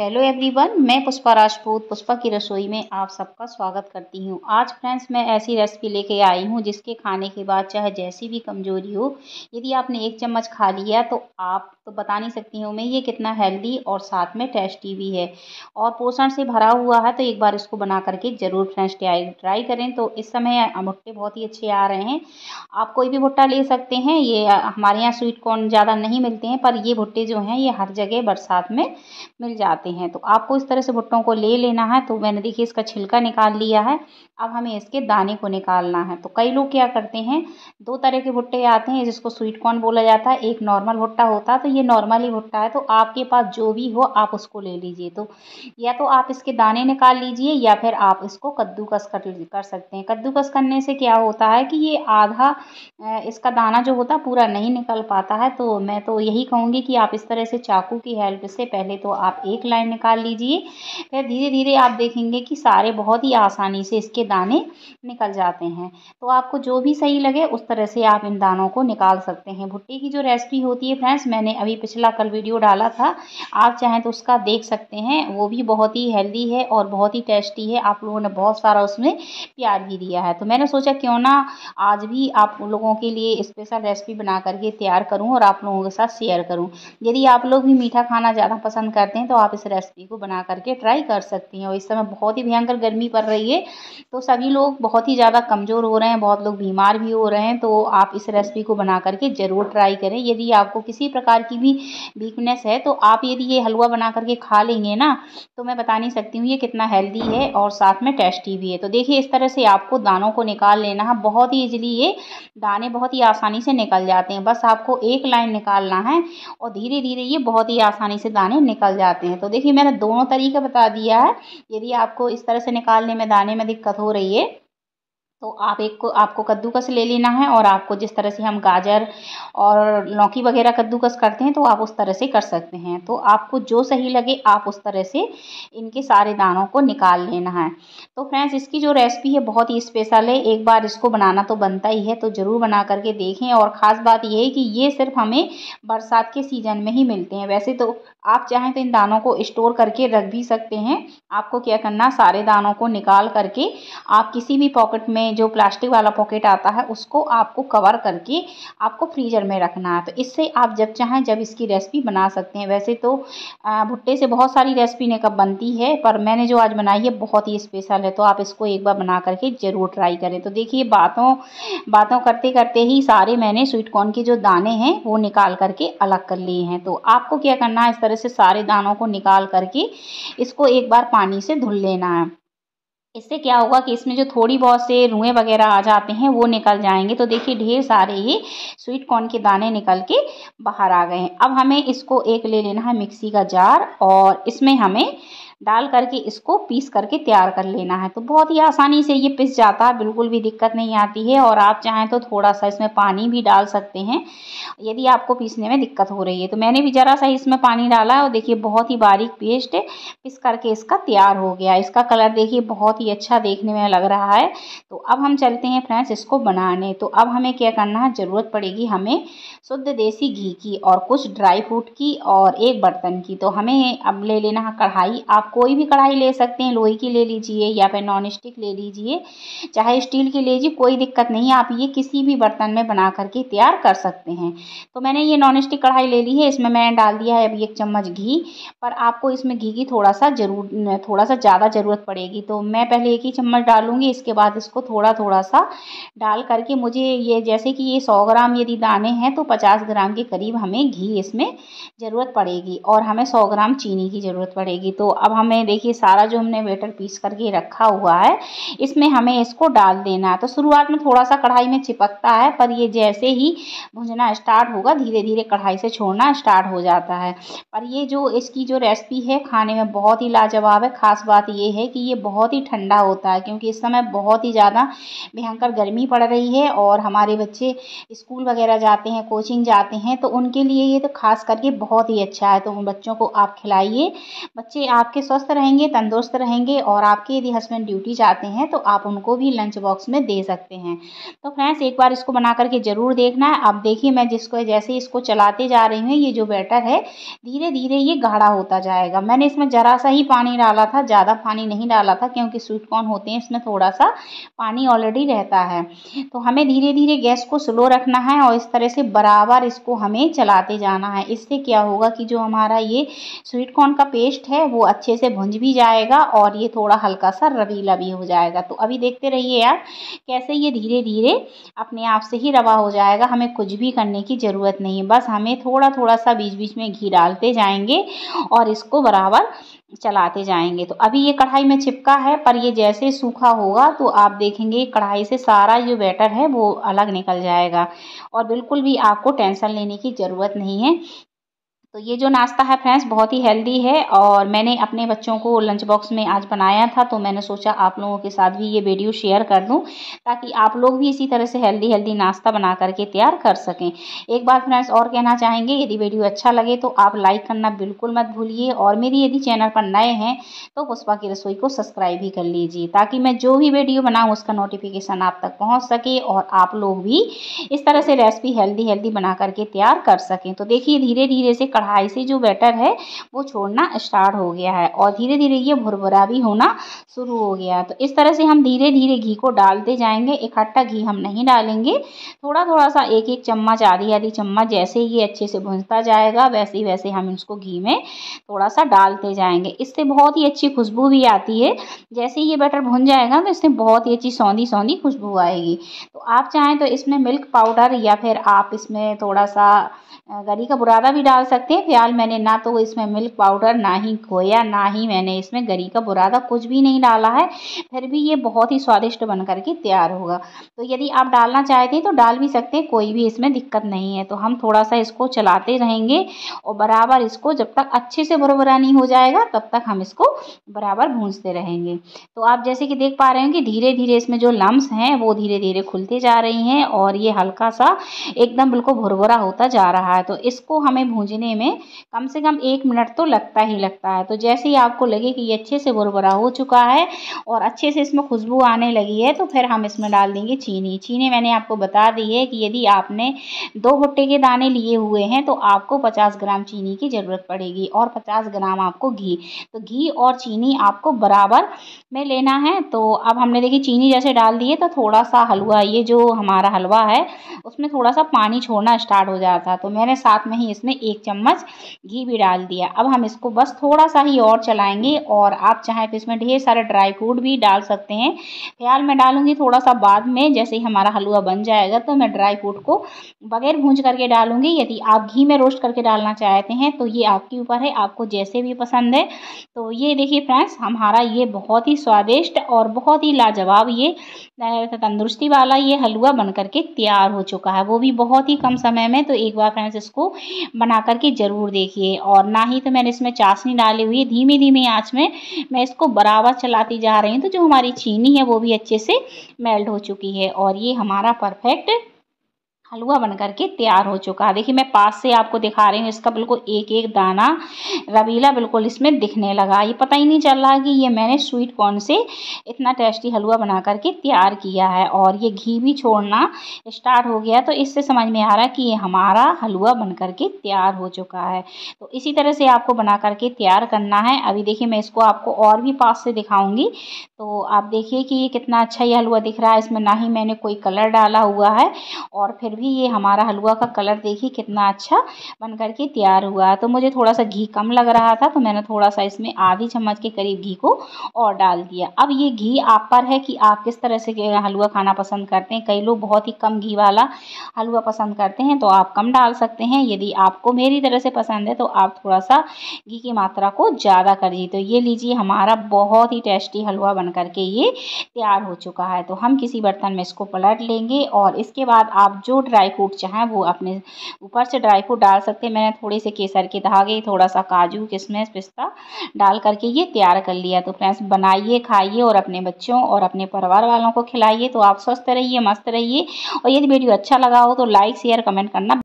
hello everyone मैं पुष्पा राजपूत पुष्पा की रसोई में आप सबका स्वागत करती हूँ आज फ्रेंड्स मैं ऐसी रेसिपी लेके आई हूँ जिसके खाने के बाद चाहे जैसी भी कमजोरी हो यदि आपने एक चम्मच खा लिया तो आप तो बता नहीं सकती हूँ मैं ये कितना हेल्दी और साथ में टेस्टी भी है और पोषण से भरा हुआ है तो एक बार इसको बना करके ज़रूर फ्रेंड्स ट्राई ट्राई करें तो इस समय भुट्टे बहुत ही अच्छे आ रहे हैं आप कोई भी भुट्टा ले सकते हैं ये हमारे यहाँ स्वीट कॉर्न ज़्यादा नहीं मिलते हैं पर ये भुट्टे जो हैं ये हर जगह बरसात में मिल जाते हैं जाते हैं तो आपको इस तरह से भुट्टों को ले लेना है तो मैंने देखिए इसका छिलका निकाल लिया है अब हमें इसके दाने को निकालना है तो कई लोग क्या करते हैं दो तरह के भुट्टे आते हैं जिसको स्वीट कॉर्न बोला जाता है एक नॉर्मल भुट्टा होता है तो ये नॉर्मल ही भुट्टा है तो आपके पास जो भी हो आप उसको ले लीजिए तो या तो आप इसके दाने निकाल लीजिए या फिर आप इसको कद्दूकस कर कर सकते हैं कद्दूकस करने से क्या होता है कि ये आधा इसका दाना जो होता है पूरा नहीं निकल पाता है तो मैं तो यही कहूँगी कि आप इस तरह से चाकू की हेल्प से पहले तो आप एक लाइन लाइन निकाल लीजिए फिर धीरे धीरे आप देखेंगे कि सारे बहुत ही आसानी से इसके दाने निकल जाते हैं तो आपको जो भी सही लगे उस तरह से आप इन दानों को निकाल सकते हैं भुट्टे की जो रेसिपी होती है फ्रेंड्स मैंने अभी पिछला कल वीडियो डाला था आप चाहें तो उसका देख सकते हैं वो भी बहुत ही हेल्दी है और बहुत ही टेस्टी है आप लोगों ने बहुत सारा उसमें प्यार भी दिया है तो मैंने सोचा क्यों ना आज भी आप लोगों के लिए स्पेशल रेसिपी बना करके तैयार करूँ और आप लोगों के साथ शेयर करूँ यदि आप लोग भी मीठा खाना ज़्यादा पसंद करते हैं तो आप उस रेसिपी को बना करके ट्राई कर सकती हैं और इस समय बहुत ही भयंकर गर्मी पड़ रही है तो सभी लोग बहुत ही ज़्यादा कमज़ोर हो रहे हैं बहुत लोग बीमार भी हो रहे हैं तो आप इस रेसिपी को बना करके ज़रूर ट्राई करें यदि आपको किसी प्रकार की भी वीकनेस है तो आप यदि ये हलवा बना करके खा लेंगे ना तो मैं बता नहीं सकती हूँ ये कितना हेल्दी है और साथ में टेस्टी भी है तो देखिए इस तरह से आपको दानों को निकाल लेना है बहुत ही ईजिली ये दाने बहुत ही आसानी से निकल जाते हैं बस आपको एक लाइन निकालना है और धीरे धीरे ये बहुत ही आसानी से दाने निकल जाते हैं तो देखिए मैंने दोनों तरीके बता दिया है यदि आपको इस तरह से निकालने में दाने में दिक्कत हो रही है तो आप एक को आपको कद्दूकस ले लेना है और आपको जिस तरह से हम गाजर और लौकी वगैरह कद्दूकस करते हैं तो आप उस तरह से कर सकते हैं तो आपको जो सही लगे आप उस तरह से इनके सारे दानों को निकाल लेना है तो फ्रेंड्स इसकी जो रेसिपी है बहुत ही स्पेशल है एक बार इसको बनाना तो बनता ही है तो ज़रूर बना करके देखें और ख़ास बात यह है कि ये सिर्फ हमें बरसात के सीज़न में ही मिलते हैं वैसे तो आप चाहें तो इन दानों को स्टोर करके रख भी सकते हैं आपको क्या करना सारे दानों को निकाल करके आप किसी भी पॉकेट में जो प्लास्टिक वाला पॉकेट आता है उसको आपको कवर करके आपको फ्रीजर में रखना है तो इससे आप जब चाहें जब इसकी रेसिपी बना सकते हैं वैसे तो भुट्टे से बहुत सारी रेसिपी नेकअप बनती है पर मैंने जो आज बनाई है बहुत ही स्पेशल है तो आप इसको एक बार बना करके ज़रूर ट्राई करें तो देखिए बातों बातों करते करते ही सारे मैंने स्वीट कॉर्न के जो दाने हैं वो निकाल करके अलग कर लिए हैं तो आपको क्या करना है इस तरह से सारे दानों को निकाल करके इसको एक बार पानी से धुल लेना है इससे क्या होगा कि इसमें जो थोड़ी बहुत से रुएँ वगैरह आ जाते हैं वो निकल जाएंगे तो देखिए ढेर सारे ये स्वीट कॉर्न के दाने निकल के बाहर आ गए हैं अब हमें इसको एक ले लेना है मिक्सी का जार और इसमें हमें डाल करके इसको पीस करके तैयार कर लेना है तो बहुत ही आसानी से ये पिस जाता है बिल्कुल भी दिक्कत नहीं आती है और आप चाहें तो थोड़ा सा इसमें पानी भी डाल सकते हैं यदि आपको पीसने में दिक्कत हो रही है तो मैंने भी ज़रा सा इसमें पानी डाला है और देखिए बहुत ही बारीक पेस्ट पिस करके इसका तैयार हो गया इसका कलर देखिए बहुत ही अच्छा देखने में लग रहा है तो अब हम चलते हैं फ्रेंड्स इसको बनाने तो अब हमें क्या करना है ज़रूरत पड़ेगी हमें शुद्ध देसी घी की और कुछ ड्राई फ्रूट की और एक बर्तन की तो हमें अब ले लेना है कढ़ाई आप आप कोई भी कढ़ाई ले सकते हैं लोहे की ले लीजिए या फिर नॉन स्टिक ले लीजिए चाहे स्टील की ले लीजिए कोई दिक्कत नहीं आप ये किसी भी बर्तन में बना करके तैयार कर सकते हैं तो मैंने ये नॉन स्टिक कढ़ाई ले ली है इसमें मैंने डाल दिया है अभी एक चम्मच घी पर आपको इसमें घी की थोड़ा सा जरूर थोड़ा सा ज़्यादा ज़रूरत पड़ेगी तो मैं पहले एक ही चम्मच डालूंगी इसके बाद इसको थोड़ा थोड़ा सा डाल करके मुझे ये जैसे कि ये सौ ग्राम यदि दाने हैं तो पचास ग्राम के करीब हमें घी इसमें ज़रूरत पड़ेगी और हमें सौ ग्राम चीनी की ज़रूरत पड़ेगी तो अब हम हमें देखिए सारा जो हमने बेटर पीस करके रखा हुआ है इसमें हमें इसको डाल देना है तो शुरुआत में थोड़ा सा कढ़ाई में चिपकता है पर ये जैसे ही भुंजना स्टार्ट होगा धीरे धीरे कढ़ाई से छोड़ना स्टार्ट हो जाता है पर ये जो इसकी जो रेसिपी है खाने में बहुत ही लाजवाब है ख़ास बात ये है कि ये बहुत ही ठंडा होता है क्योंकि इस समय बहुत ही ज़्यादा भयंकर गर्मी पड़ रही है और हमारे बच्चे स्कूल वगैरह जाते हैं कोचिंग जाते हैं तो उनके लिए ये तो खास करके बहुत ही अच्छा है तो उन बच्चों को आप खिलाइए बच्चे आपके स्वस्थ रहेंगे तंदुरुस्त रहेंगे और आपके यदि हस्बैंड ड्यूटी जाते हैं तो आप उनको भी लंच बॉक्स में दे सकते हैं तो फ्रेंड्स एक बार इसको बना करके ज़रूर देखना है अब देखिए मैं जिसको जैसे इसको चलाते जा रही हूँ ये जो बैटर है धीरे धीरे ये गाढ़ा होता जाएगा मैंने इसमें ज़रा सा ही पानी डाला था ज़्यादा पानी नहीं डाला था क्योंकि स्वीट कॉर्न होते हैं इसमें थोड़ा सा पानी ऑलरेडी रहता है तो हमें धीरे धीरे गैस को स्लो रखना है और इस तरह से बराबर इसको हमें चलाते जाना है इससे क्या होगा कि जो हमारा ये स्वीट कॉर्न का पेस्ट है वो अच्छे अच्छे से भुंज भी जाएगा और ये थोड़ा हल्का सा रवीला भी हो जाएगा तो अभी देखते रहिए आप कैसे ये धीरे धीरे अपने आप से ही रवा हो जाएगा हमें कुछ भी करने की ज़रूरत नहीं है बस हमें थोड़ा थोड़ा सा बीच बीच में घी डालते जाएंगे और इसको बराबर चलाते जाएंगे तो अभी ये कढ़ाई में चिपका है पर ये जैसे सूखा होगा तो आप देखेंगे कढ़ाई से सारा जो बैटर है वो अलग निकल जाएगा और बिल्कुल भी आपको टेंशन लेने की ज़रूरत नहीं है तो ये जो नाश्ता है फ्रेंड्स बहुत ही हेल्दी है और मैंने अपने बच्चों को लंच बॉक्स में आज बनाया था तो मैंने सोचा आप लोगों के साथ भी ये वीडियो शेयर कर दूं ताकि आप लोग भी इसी तरह से हेल्दी हेल्दी नाश्ता बना करके तैयार कर सकें एक बात फ्रेंड्स और कहना चाहेंगे यदि वीडियो अच्छा लगे तो आप लाइक करना बिल्कुल मत भूलिए और मेरी यदि चैनल पर नए हैं तो पुष्पा की रसोई को सब्सक्राइब भी कर लीजिए ताकि मैं जो भी वीडियो बनाऊँ उसका नोटिफिकेशन आप तक पहुँच सके और आप लोग भी इस तरह से रेसिपी हेल्दी हेल्दी बना करके तैयार कर सकें तो देखिए धीरे धीरे से कढ़ाई से जो बैटर है वो छोड़ना स्टार्ट हो गया है और धीरे धीरे ये भुरभुरा भी होना शुरू हो गया तो इस तरह से हम धीरे धीरे घी को डालते जाएंगे इकट्ठा घी हम नहीं डालेंगे थोड़ा थोड़ा सा एक एक चम्मच आधी आधी चम्मच जैसे ही अच्छे से भुंजता जाएगा वैसे ही वैसे हम इसको घी में थोड़ा सा डालते जाएंगे इससे बहुत ही अच्छी खुशबू भी आती है जैसे ही ये बैटर भुन जाएगा तो इसमें बहुत ही अच्छी सौंधी सौंधी खुशबू आएगी तो आप चाहें तो इसमें मिल्क पाउडर या फिर आप इसमें थोड़ा सा गरी का बुरादा भी डाल सकते हैं फिलहाल मैंने ना तो इसमें मिल्क पाउडर ना ही खोया ना ही मैंने इसमें गरी का बुरादा कुछ भी नहीं डाला है फिर भी ये बहुत ही स्वादिष्ट बन के तैयार होगा तो यदि आप डालना चाहते हैं तो डाल भी सकते हैं कोई भी इसमें दिक्कत नहीं है तो हम थोड़ा सा इसको चलाते रहेंगे और बराबर इसको जब तक अच्छे से बुरबरा नहीं हो जाएगा तब तक हम इसको बराबर भूंजते रहेंगे तो आप जैसे कि देख पा रहे हैं कि धीरे धीरे इसमें जो लम्स हैं वो धीरे धीरे खुलते जा रही हैं और ये हल्का सा एकदम बिल्कुल भुरभुरा होता जा रहा है तो इसको हमें भूंजने में कम से कम एक मिनट तो लगता ही लगता है तो जैसे ही आपको लगे कि ये अच्छे से भुरभुरा हो चुका है और अच्छे से इसमें खुशबू आने लगी है तो फिर हम इसमें डाल देंगे चीनी चीनी मैंने आपको बता दी है कि यदि आपने दो भुट्टे के दाने लिए हुए हैं तो आपको पचास ग्राम चीनी की ज़रूरत पड़ेगी और पचास ग्राम आपको घी तो घी और चीनी आपको बराबर में लेना है तो अब हमने देखिए चीनी जैसे डाल दी है तो थोड़ा सा हलवा ये जो हमारा हलवा है उसमें थोड़ा सा पानी छोड़ना स्टार्ट हो जाता है तो मैंने साथ में ही इसमें एक चम्मच चम्मच घी भी डाल दिया अब हम इसको बस थोड़ा सा ही और चलाएंगे और आप चाहे तो इसमें ढेर सारे ड्राई फ्रूट भी डाल सकते हैं फिलहाल मैं डालूंगी थोड़ा सा बाद में जैसे ही हमारा हलवा बन जाएगा तो मैं ड्राई फ्रूट को बगैर भूंज करके डालूंगी यदि आप घी में रोस्ट करके डालना चाहते हैं तो ये आपके ऊपर है आपको जैसे भी पसंद है तो ये देखिए फ्रेंड्स हमारा ये बहुत ही स्वादिष्ट और बहुत ही लाजवाब ये तंदुरुस्ती वाला ये हलवा बन करके तैयार हो चुका है वो भी बहुत ही कम समय में तो एक बार फ्रेंड्स इसको बना करके ज़रूर देखिए और ना ही तो मैंने इसमें चाशनी डाली हुई है धीमी धीमी आँच में मैं इसको बराबर चलाती जा रही हूँ तो जो हमारी चीनी है वो भी अच्छे से मेल्ट हो चुकी है और ये हमारा परफेक्ट हलवा बन करके तैयार हो चुका है देखिए मैं पास से आपको दिखा रही हूँ इसका बिल्कुल एक एक दाना रबीला बिल्कुल इसमें दिखने लगा ये पता ही नहीं चल रहा कि ये मैंने स्वीट कॉर्न से इतना टेस्टी हलवा बना करके तैयार किया है और ये घी भी छोड़ना स्टार्ट हो गया तो इससे समझ में आ रहा है कि ये हमारा हलवा बन करके तैयार हो चुका है तो इसी तरह से आपको बना करके तैयार करना है अभी देखिए मैं इसको आपको और भी पास से दिखाऊँगी तो आप देखिए कि ये कितना अच्छा ये हलवा दिख रहा है इसमें ना ही मैंने कोई कलर डाला हुआ है और फिर भी ये हमारा हलवा का कलर देखिए कितना अच्छा बन करके तैयार हुआ तो मुझे थोड़ा सा घी कम लग रहा था तो मैंने थोड़ा सा इसमें आधी चम्मच के करीब घी को और डाल दिया अब ये घी आप पर है कि आप किस तरह से हलवा खाना पसंद करते हैं कई लोग बहुत ही कम घी वाला हलवा पसंद करते हैं तो आप कम डाल सकते हैं यदि आपको मेरी तरह से पसंद है तो आप थोड़ा सा घी की मात्रा को ज़्यादा कर करिए तो ये लीजिए हमारा बहुत ही टेस्टी हलवा बन करके ये तैयार हो चुका है तो हम किसी बर्तन में इसको पलट लेंगे और इसके बाद आप जो ड्राई फ्रूट चाहें वो अपने ऊपर से ड्राई फ्रूट डाल सकते हैं मैंने थोड़े से केसर के धागे थोड़ा सा काजू किशमिश पिस्ता डाल करके ये तैयार कर लिया तो फ्रेंड्स बनाइए खाइए और अपने बच्चों और अपने परिवार वालों को खिलाइए तो आप स्वस्थ रहिए मस्त रहिए और यदि वीडियो अच्छा लगा हो तो लाइक शेयर कमेंट करना